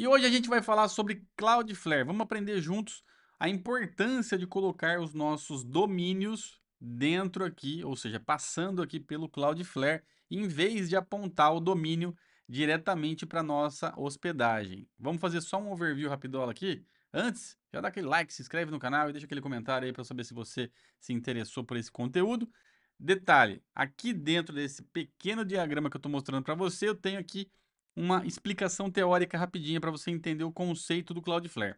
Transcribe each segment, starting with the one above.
E hoje a gente vai falar sobre Cloudflare. Vamos aprender juntos a importância de colocar os nossos domínios dentro aqui, ou seja, passando aqui pelo Cloudflare, em vez de apontar o domínio diretamente para nossa hospedagem. Vamos fazer só um overview rapidola aqui? Antes, já dá aquele like, se inscreve no canal e deixa aquele comentário aí para saber se você se interessou por esse conteúdo. Detalhe, aqui dentro desse pequeno diagrama que eu estou mostrando para você, eu tenho aqui uma explicação teórica rapidinha para você entender o conceito do Cloudflare.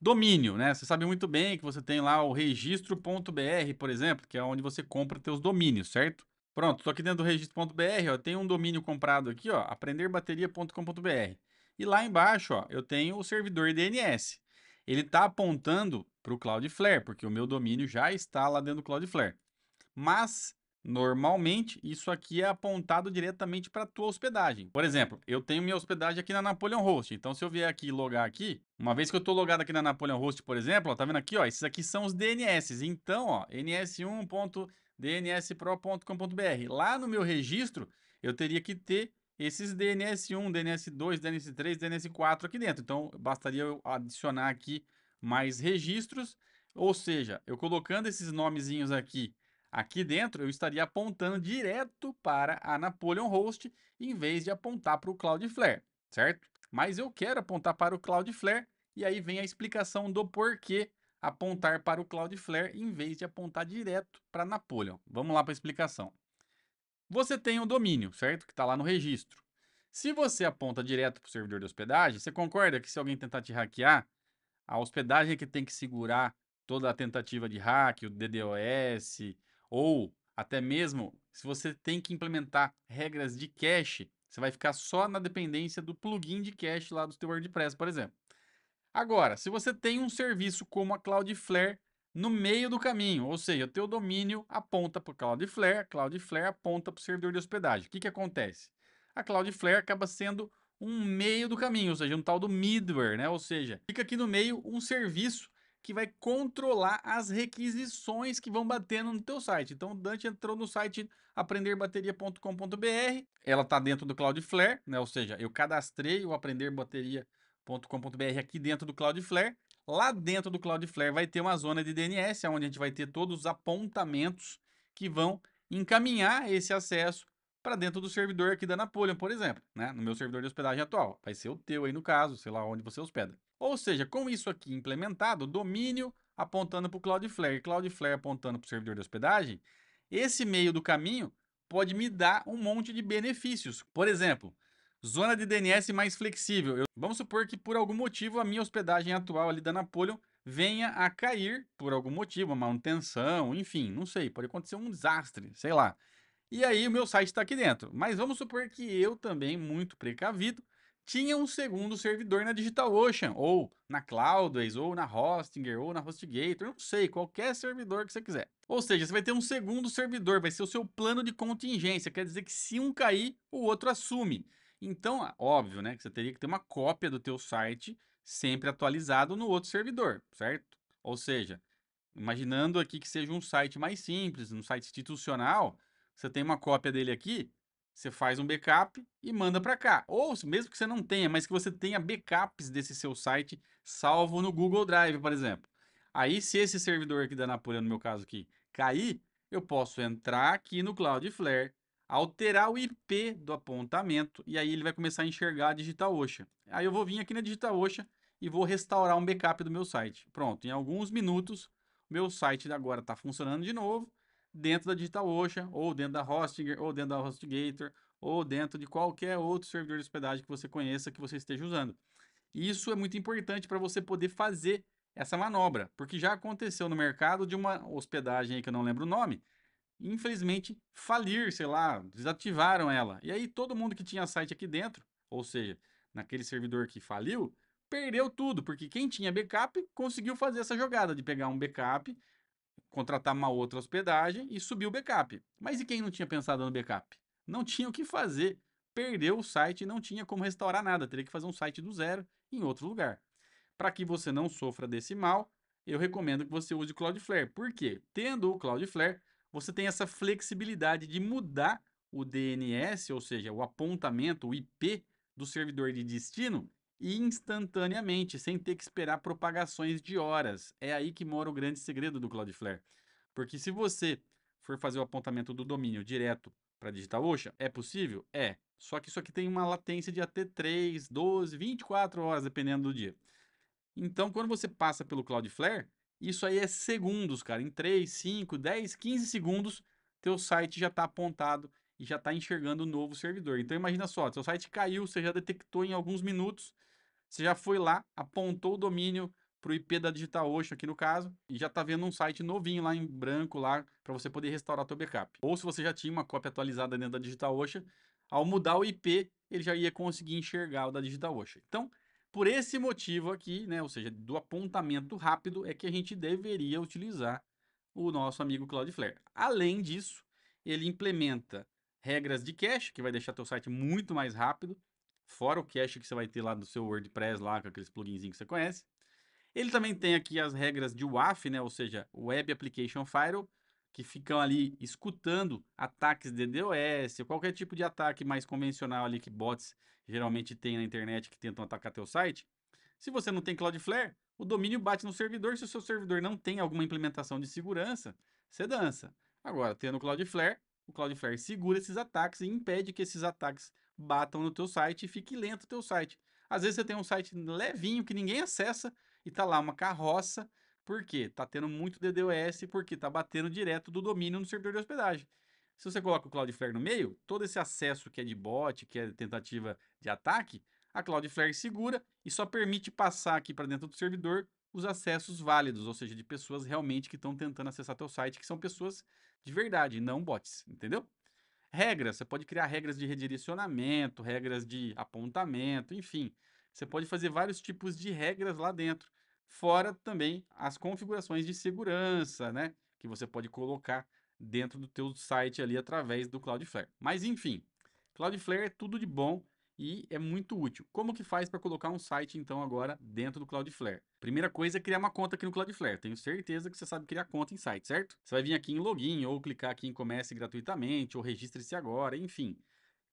Domínio, né? Você sabe muito bem que você tem lá o registro.br, por exemplo, que é onde você compra teus domínios, certo? Pronto, estou aqui dentro do registro.br, ó, tem um domínio comprado aqui, ó, aprenderbateria.com.br. E lá embaixo, ó, eu tenho o servidor DNS. Ele está apontando para o Cloudflare, porque o meu domínio já está lá dentro do Cloudflare. Mas Normalmente, isso aqui é apontado diretamente para a tua hospedagem. Por exemplo, eu tenho minha hospedagem aqui na Napoleon Host. Então, se eu vier aqui logar aqui, uma vez que eu estou logado aqui na Napoleon Host, por exemplo, ó, tá vendo aqui? Ó, esses aqui são os DNS. Então, ó, ns1.dnspro.com.br. Lá no meu registro, eu teria que ter esses DNS1, DNS2, DNS3, DNS4 aqui dentro. Então, bastaria eu adicionar aqui mais registros. Ou seja, eu colocando esses nomezinhos aqui Aqui dentro, eu estaria apontando direto para a Napoleon Host, em vez de apontar para o Cloudflare, certo? Mas eu quero apontar para o Cloudflare, e aí vem a explicação do porquê apontar para o Cloudflare em vez de apontar direto para Napoleon. Vamos lá para a explicação. Você tem o um domínio, certo? Que está lá no registro. Se você aponta direto para o servidor de hospedagem, você concorda que se alguém tentar te hackear, a hospedagem é que tem que segurar toda a tentativa de hack, o DDoS, ou até mesmo se você tem que implementar regras de cache, você vai ficar só na dependência do plugin de cache lá do seu WordPress, por exemplo. Agora, se você tem um serviço como a Cloudflare no meio do caminho, ou seja, o teu domínio aponta para o Cloudflare, a Cloudflare aponta para o servidor de hospedagem. O que, que acontece? A Cloudflare acaba sendo um meio do caminho, ou seja, um tal do middleware, né? Ou seja, fica aqui no meio um serviço que vai controlar as requisições que vão batendo no teu site. Então, o Dante entrou no site aprenderbateria.com.br, ela está dentro do Cloudflare, né? ou seja, eu cadastrei o aprenderbateria.com.br aqui dentro do Cloudflare. Lá dentro do Cloudflare vai ter uma zona de DNS, é onde a gente vai ter todos os apontamentos que vão encaminhar esse acesso para dentro do servidor aqui da Napoleon, por exemplo, né? no meu servidor de hospedagem atual. Vai ser o teu aí no caso, sei lá onde você hospeda. Ou seja, com isso aqui implementado, domínio apontando para o Cloudflare e Cloudflare apontando para o servidor de hospedagem, esse meio do caminho pode me dar um monte de benefícios. Por exemplo, zona de DNS mais flexível. Eu, vamos supor que por algum motivo a minha hospedagem atual ali da Napoleon venha a cair por algum motivo, uma manutenção, enfim, não sei, pode acontecer um desastre, sei lá. E aí o meu site está aqui dentro. Mas vamos supor que eu também, muito precavido, tinha um segundo servidor na DigitalOcean, ou na Cloudways, ou na Hostinger, ou na HostGator, não sei, qualquer servidor que você quiser. Ou seja, você vai ter um segundo servidor, vai ser o seu plano de contingência, quer dizer que se um cair, o outro assume. Então, óbvio, né, que você teria que ter uma cópia do teu site sempre atualizado no outro servidor, certo? Ou seja, imaginando aqui que seja um site mais simples, um site institucional, você tem uma cópia dele aqui, você faz um backup e manda para cá. Ou mesmo que você não tenha, mas que você tenha backups desse seu site salvo no Google Drive, por exemplo. Aí, se esse servidor aqui da Napolha, no meu caso aqui, cair, eu posso entrar aqui no Cloudflare, alterar o IP do apontamento e aí ele vai começar a enxergar a DigitalOcean. Aí eu vou vir aqui na DigitalOcean e vou restaurar um backup do meu site. Pronto, em alguns minutos, meu site agora está funcionando de novo dentro da DigitalOcean, ou dentro da Hostinger, ou dentro da HostGator, ou dentro de qualquer outro servidor de hospedagem que você conheça, que você esteja usando. isso é muito importante para você poder fazer essa manobra, porque já aconteceu no mercado de uma hospedagem que eu não lembro o nome, infelizmente falir, sei lá, desativaram ela. E aí todo mundo que tinha site aqui dentro, ou seja, naquele servidor que faliu, perdeu tudo, porque quem tinha backup conseguiu fazer essa jogada de pegar um backup contratar uma outra hospedagem e subir o backup. Mas e quem não tinha pensado no backup? Não tinha o que fazer. Perdeu o site e não tinha como restaurar nada. Teria que fazer um site do zero em outro lugar. Para que você não sofra desse mal, eu recomendo que você use o Cloudflare. Por quê? Tendo o Cloudflare, você tem essa flexibilidade de mudar o DNS, ou seja, o apontamento, o IP do servidor de destino, e instantaneamente, sem ter que esperar propagações de horas. É aí que mora o grande segredo do Cloudflare. Porque se você for fazer o apontamento do domínio direto para Digital OSHA, é possível? É. Só que isso aqui tem uma latência de até 3, 12, 24 horas, dependendo do dia. Então, quando você passa pelo Cloudflare, isso aí é segundos, cara. Em 3, 5, 10, 15 segundos, teu site já está apontado e já está enxergando o um novo servidor. Então imagina só, seu site caiu, você já detectou em alguns minutos, você já foi lá, apontou o domínio para o IP da DigitalOcean aqui no caso, e já está vendo um site novinho lá em branco lá para você poder restaurar seu backup. Ou se você já tinha uma cópia atualizada dentro da DigitalOcean, ao mudar o IP, ele já ia conseguir enxergar o da DigitalOcean. Então, por esse motivo aqui, né, ou seja, do apontamento rápido, é que a gente deveria utilizar o nosso amigo Cloudflare. Além disso, ele implementa regras de cache, que vai deixar teu site muito mais rápido, fora o cache que você vai ter lá do seu WordPress, lá com aqueles pluginzinhos que você conhece. Ele também tem aqui as regras de WAF, né, ou seja, Web Application Firewall, que ficam ali escutando ataques de DDoS, qualquer tipo de ataque mais convencional ali que bots geralmente tem na internet que tentam atacar teu site. Se você não tem Cloudflare, o domínio bate no servidor. Se o seu servidor não tem alguma implementação de segurança, você dança. Agora, tendo Cloudflare, o Cloudflare segura esses ataques e impede que esses ataques batam no teu site e fique lento o teu site. Às vezes você tem um site levinho que ninguém acessa e tá lá uma carroça, porque tá tendo muito DDoS, porque tá batendo direto do domínio no servidor de hospedagem. Se você coloca o Cloudflare no meio, todo esse acesso que é de bot, que é tentativa de ataque, a Cloudflare segura e só permite passar aqui para dentro do servidor os acessos válidos, ou seja, de pessoas realmente que estão tentando acessar teu site, que são pessoas de verdade, não bots, entendeu? Regras, você pode criar regras de redirecionamento, regras de apontamento, enfim. Você pode fazer vários tipos de regras lá dentro, fora também as configurações de segurança, né? Que você pode colocar dentro do teu site ali através do Cloudflare. Mas enfim, Cloudflare é tudo de bom, e é muito útil. Como que faz para colocar um site, então, agora dentro do Cloudflare? Primeira coisa é criar uma conta aqui no Cloudflare. Tenho certeza que você sabe criar conta em site, certo? Você vai vir aqui em login, ou clicar aqui em comece gratuitamente, ou registre-se agora, enfim.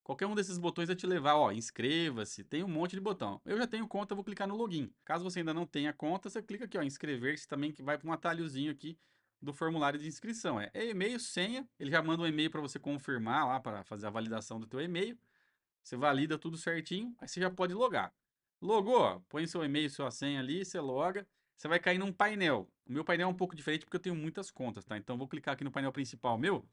Qualquer um desses botões vai te levar, ó, inscreva-se, tem um monte de botão. Eu já tenho conta, vou clicar no login. Caso você ainda não tenha conta, você clica aqui, ó, inscrever-se também, que vai para um atalhozinho aqui do formulário de inscrição. É, é e-mail, senha, ele já manda um e-mail para você confirmar lá, para fazer a validação do teu e-mail. Você valida tudo certinho, aí você já pode logar. Logou, põe seu e-mail, sua senha ali, você loga. Você vai cair num painel. O meu painel é um pouco diferente porque eu tenho muitas contas, tá? Então vou clicar aqui no painel principal meu.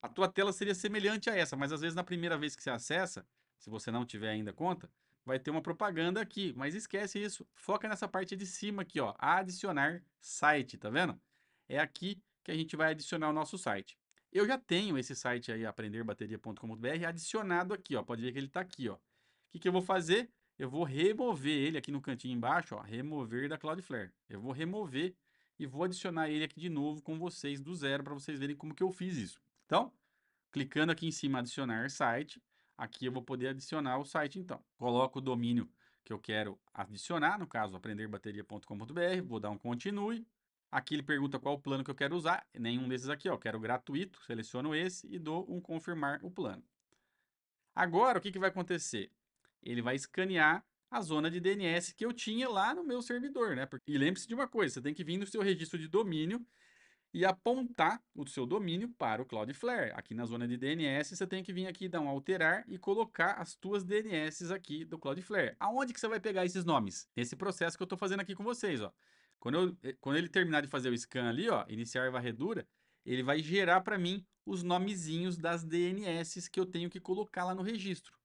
A tua tela seria semelhante a essa, mas às vezes na primeira vez que você acessa, se você não tiver ainda conta, vai ter uma propaganda aqui. Mas esquece isso. Foca nessa parte de cima aqui, ó. Adicionar site, tá vendo? É aqui que a gente vai adicionar o nosso site. Eu já tenho esse site aí, aprenderbateria.com.br, adicionado aqui, ó. Pode ver que ele está aqui, ó. O que, que eu vou fazer? Eu vou remover ele aqui no cantinho embaixo, ó. Remover da Cloudflare. Eu vou remover e vou adicionar ele aqui de novo com vocês do zero para vocês verem como que eu fiz isso. Então, clicando aqui em cima adicionar site, aqui eu vou poder adicionar o site então. Coloco o domínio que eu quero adicionar, no caso aprenderbateria.com.br, vou dar um continue, Aqui ele pergunta qual o plano que eu quero usar. Nenhum desses aqui, ó. Quero gratuito, seleciono esse e dou um confirmar o plano. Agora, o que, que vai acontecer? Ele vai escanear a zona de DNS que eu tinha lá no meu servidor, né? E lembre-se de uma coisa, você tem que vir no seu registro de domínio e apontar o seu domínio para o Cloudflare. Aqui na zona de DNS, você tem que vir aqui dar um alterar e colocar as tuas DNS aqui do Cloudflare. Aonde que você vai pegar esses nomes? Nesse processo que eu estou fazendo aqui com vocês, ó. Quando, eu, eh, quando ele terminar de fazer o scan ali, ó, iniciar a varredura, ele vai gerar para mim os nomezinhos das DNS que eu tenho que colocar lá no registro.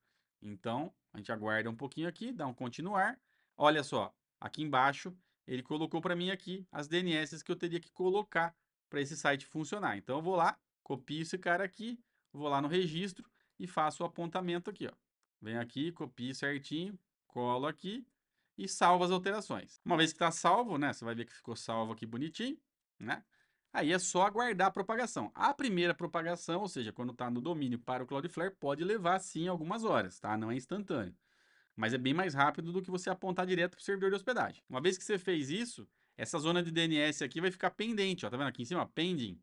Então, a gente aguarda um pouquinho aqui, dá um continuar. Olha só, aqui embaixo ele colocou para mim aqui as DNS que eu teria que colocar para esse site funcionar. Então, eu vou lá, copio esse cara aqui, vou lá no registro e faço o apontamento aqui, ó. Venho aqui, copio certinho, colo aqui, e salva as alterações. Uma vez que está salvo, né, você vai ver que ficou salvo aqui bonitinho, né? Aí é só aguardar a propagação. A primeira propagação, ou seja, quando está no domínio para o Cloudflare, pode levar sim algumas horas, tá? Não é instantâneo. Mas é bem mais rápido do que você apontar direto para o servidor de hospedagem. Uma vez que você fez isso, essa zona de DNS aqui vai ficar pendente, ó, tá vendo aqui em cima? Pending.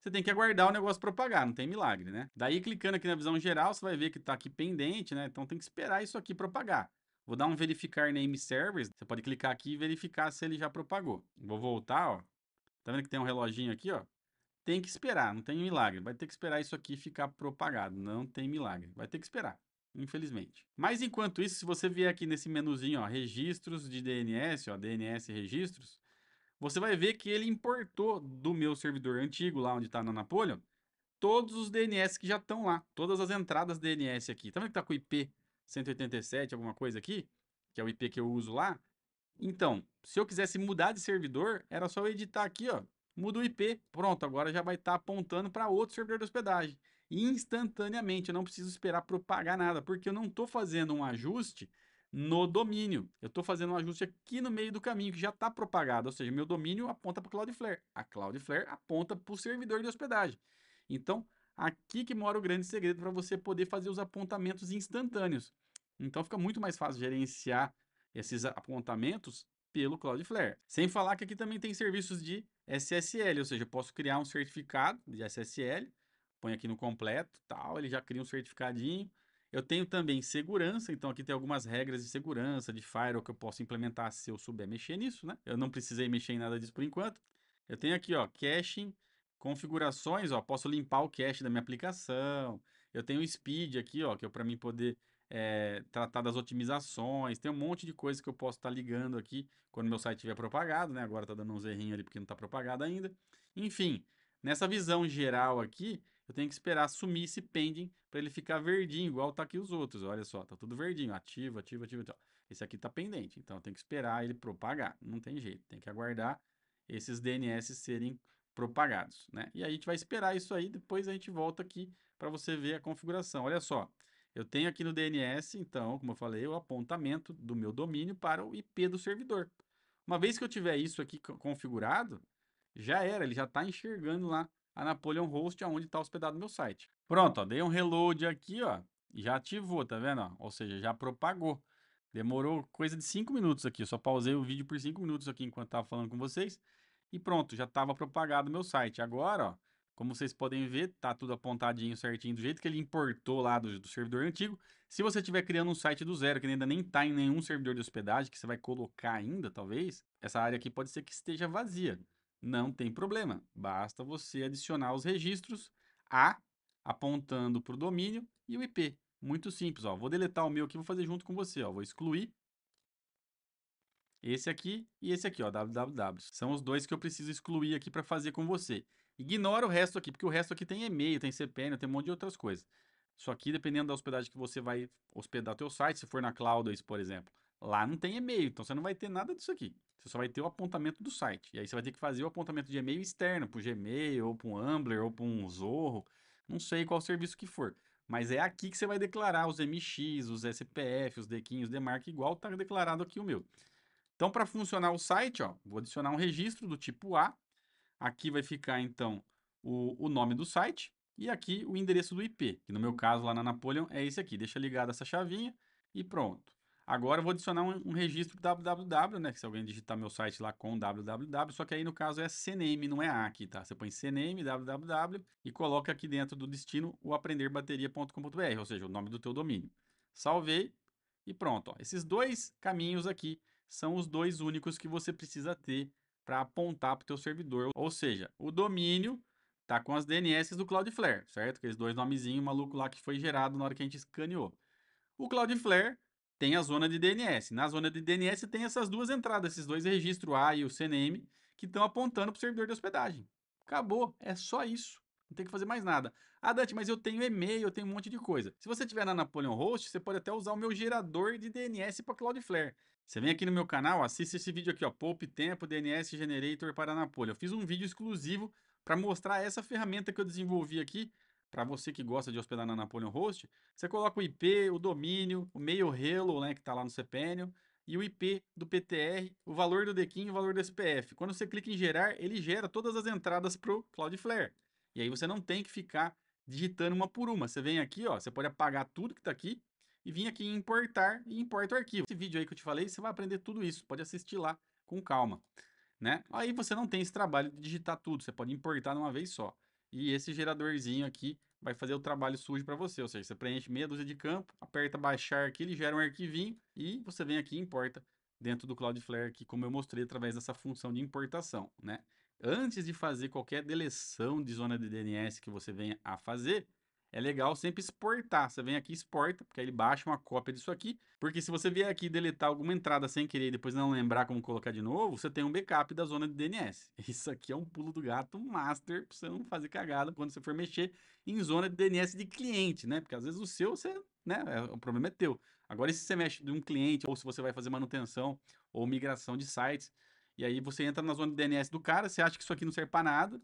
Você tem que aguardar o negócio propagar, não tem milagre, né? Daí, clicando aqui na visão geral, você vai ver que está aqui pendente, né? Então tem que esperar isso aqui propagar. Vou dar um verificar name servers. Você pode clicar aqui e verificar se ele já propagou. Vou voltar, ó. Tá vendo que tem um reloginho aqui, ó? Tem que esperar, não tem milagre. Vai ter que esperar isso aqui ficar propagado. Não tem milagre. Vai ter que esperar infelizmente. Mas enquanto isso, se você vier aqui nesse menuzinho, ó, registros de DNS, ó, DNS registros, você vai ver que ele importou do meu servidor antigo, lá onde está na Napoleon, todos os DNS que já estão lá, todas as entradas DNS aqui. Tá vendo que tá com IP 187, alguma coisa aqui, que é o IP que eu uso lá. Então, se eu quisesse mudar de servidor, era só eu editar aqui, ó, muda o IP, pronto, agora já vai estar tá apontando para outro servidor de hospedagem. Instantaneamente, eu não preciso esperar propagar nada, porque eu não estou fazendo um ajuste no domínio. Eu estou fazendo um ajuste aqui no meio do caminho, que já está propagado, ou seja, meu domínio aponta para o Cloudflare. A Cloudflare aponta para o servidor de hospedagem. Então, Aqui que mora o grande segredo para você poder fazer os apontamentos instantâneos. Então fica muito mais fácil gerenciar esses apontamentos pelo Cloudflare. Sem falar que aqui também tem serviços de SSL, ou seja, eu posso criar um certificado de SSL, põe aqui no completo, tal, ele já cria um certificadinho. Eu tenho também segurança, então aqui tem algumas regras de segurança, de firewall que eu posso implementar se eu souber mexer nisso, né? Eu não precisei mexer em nada disso por enquanto. Eu tenho aqui, ó, caching, configurações, ó, posso limpar o cache da minha aplicação, eu tenho o speed aqui, ó, que é para mim poder é, tratar das otimizações, tem um monte de coisa que eu posso estar tá ligando aqui quando meu site estiver propagado, né, agora está dando um zerrinho ali porque não está propagado ainda, enfim, nessa visão geral aqui, eu tenho que esperar sumir esse pending para ele ficar verdinho, igual tá aqui os outros, olha só, tá tudo verdinho, ativo, ativo, ativo, esse aqui está pendente, então eu tenho que esperar ele propagar, não tem jeito, tem que aguardar esses DNS serem propagados, né? E aí a gente vai esperar isso aí, depois a gente volta aqui para você ver a configuração. Olha só, eu tenho aqui no DNS, então, como eu falei, o apontamento do meu domínio para o IP do servidor. Uma vez que eu tiver isso aqui configurado, já era, ele já está enxergando lá a Napoleon Host, aonde está hospedado o meu site. Pronto, ó, dei um reload aqui, ó, já ativou, tá vendo? Ó? Ou seja, já propagou. Demorou coisa de 5 minutos aqui, eu só pausei o vídeo por 5 minutos aqui enquanto estava falando com vocês e pronto, já estava propagado meu site. Agora, ó, como vocês podem ver, tá tudo apontadinho certinho, do jeito que ele importou lá do, do servidor antigo. Se você estiver criando um site do zero, que ainda nem está em nenhum servidor de hospedagem, que você vai colocar ainda, talvez, essa área aqui pode ser que esteja vazia. Não tem problema, basta você adicionar os registros A, apontando para o domínio, e o IP. Muito simples, ó. Vou deletar o meu aqui, vou fazer junto com você, ó. Vou excluir esse aqui e esse aqui, ó, www. São os dois que eu preciso excluir aqui para fazer com você. Ignora o resto aqui, porque o resto aqui tem e-mail, tem CPN, tem um monte de outras coisas. Isso aqui, dependendo da hospedagem que você vai hospedar o teu site, se for na Cloudways, por exemplo, lá não tem e-mail, então você não vai ter nada disso aqui. Você só vai ter o apontamento do site. E aí você vai ter que fazer o apontamento de e-mail externo, para o Gmail, ou para um Ambler, ou para um Zorro, não sei qual serviço que for. Mas é aqui que você vai declarar os MX, os SPF, os Dequinhos, os DMARC, igual está declarado aqui o meu. Então, para funcionar o site, ó, vou adicionar um registro do tipo A. Aqui vai ficar, então, o, o nome do site e aqui o endereço do IP, que no meu caso lá na Napoleon é esse aqui. Deixa ligada essa chavinha e pronto. Agora eu vou adicionar um, um registro www, né? Que se alguém digitar meu site lá com www, só que aí no caso é CNAME, não é A aqui, tá? Você põe CNAME, www e coloca aqui dentro do destino o aprenderbateria.com.br, ou seja, o nome do teu domínio. Salvei e pronto. Ó. Esses dois caminhos aqui são os dois únicos que você precisa ter para apontar para o teu servidor. Ou seja, o domínio tá com as DNS do Cloudflare, certo? Aqueles dois nomezinhos maluco lá que foi gerado na hora que a gente escaneou. O Cloudflare tem a zona de DNS. Na zona de DNS tem essas duas entradas, esses dois registros A e o CNM, que estão apontando para o servidor de hospedagem. Acabou, é só isso. Não tem que fazer mais nada. Ah, Dante, mas eu tenho e-mail, eu tenho um monte de coisa. Se você tiver na Napoleon Host, você pode até usar o meu gerador de DNS para Cloudflare. Você vem aqui no meu canal, assiste esse vídeo aqui, ó, Poupe Tempo DNS Generator para Napoleon. Eu fiz um vídeo exclusivo para mostrar essa ferramenta que eu desenvolvi aqui para você que gosta de hospedar na Napoleon Host. Você coloca o IP, o domínio, o mail Hello, né, que está lá no cPanel, e o IP do PTR, o valor do DKIM e o valor do SPF. Quando você clica em gerar, ele gera todas as entradas para o Cloudflare. E aí você não tem que ficar digitando uma por uma. Você vem aqui, ó, você pode apagar tudo que está aqui e vir aqui em importar e importa o arquivo. Esse vídeo aí que eu te falei, você vai aprender tudo isso, pode assistir lá com calma, né? Aí você não tem esse trabalho de digitar tudo, você pode importar de uma vez só. E esse geradorzinho aqui vai fazer o trabalho sujo para você, ou seja, você preenche meia dúzia de campo, aperta baixar aqui, ele gera um arquivinho e você vem aqui e importa dentro do Cloudflare aqui, como eu mostrei através dessa função de importação, né? antes de fazer qualquer deleção de zona de DNS que você venha a fazer, é legal sempre exportar. Você vem aqui exporta, porque aí ele baixa uma cópia disso aqui. Porque se você vier aqui deletar alguma entrada sem querer e depois não lembrar como colocar de novo, você tem um backup da zona de DNS. Isso aqui é um pulo do gato master para você não fazer cagada quando você for mexer em zona de DNS de cliente, né? Porque às vezes o seu, você, né? É, o problema é teu. Agora, se você mexe de um cliente ou se você vai fazer manutenção ou migração de sites, e aí você entra na zona de DNS do cara, você acha que isso aqui não serve para nada,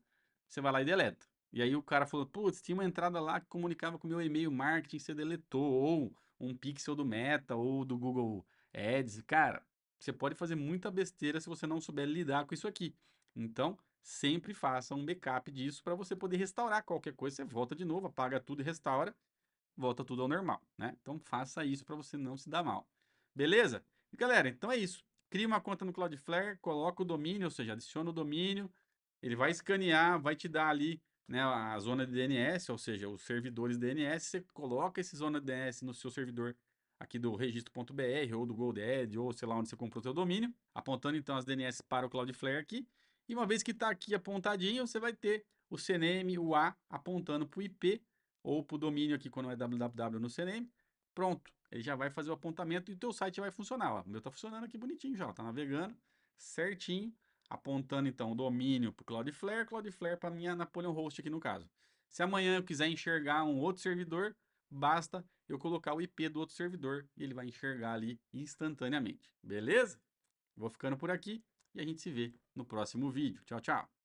você vai lá e deleta. E aí o cara falou, putz, tinha uma entrada lá que comunicava com o meu e-mail marketing, você deletou, ou um pixel do Meta, ou do Google Ads. Cara, você pode fazer muita besteira se você não souber lidar com isso aqui. Então, sempre faça um backup disso para você poder restaurar qualquer coisa, você volta de novo, apaga tudo e restaura, volta tudo ao normal, né? Então faça isso para você não se dar mal. Beleza? E galera, então é isso cria uma conta no Cloudflare, coloca o domínio, ou seja, adiciona o domínio, ele vai escanear, vai te dar ali né, a zona de DNS, ou seja, os servidores DNS, você coloca esse zona de DNS no seu servidor aqui do registro.br ou do GoDaddy ou sei lá onde você comprou o seu domínio, apontando então as DNS para o Cloudflare aqui. E uma vez que está aqui apontadinho, você vai ter o cname o A apontando para o IP ou para o domínio aqui quando é www no cname Pronto, ele já vai fazer o apontamento e o teu site vai funcionar. Ó. O meu está funcionando aqui bonitinho já, está navegando certinho, apontando então o domínio para o Cloudflare, Cloudflare para a minha Napoleon Host aqui no caso. Se amanhã eu quiser enxergar um outro servidor, basta eu colocar o IP do outro servidor e ele vai enxergar ali instantaneamente. Beleza? Vou ficando por aqui e a gente se vê no próximo vídeo. Tchau, tchau!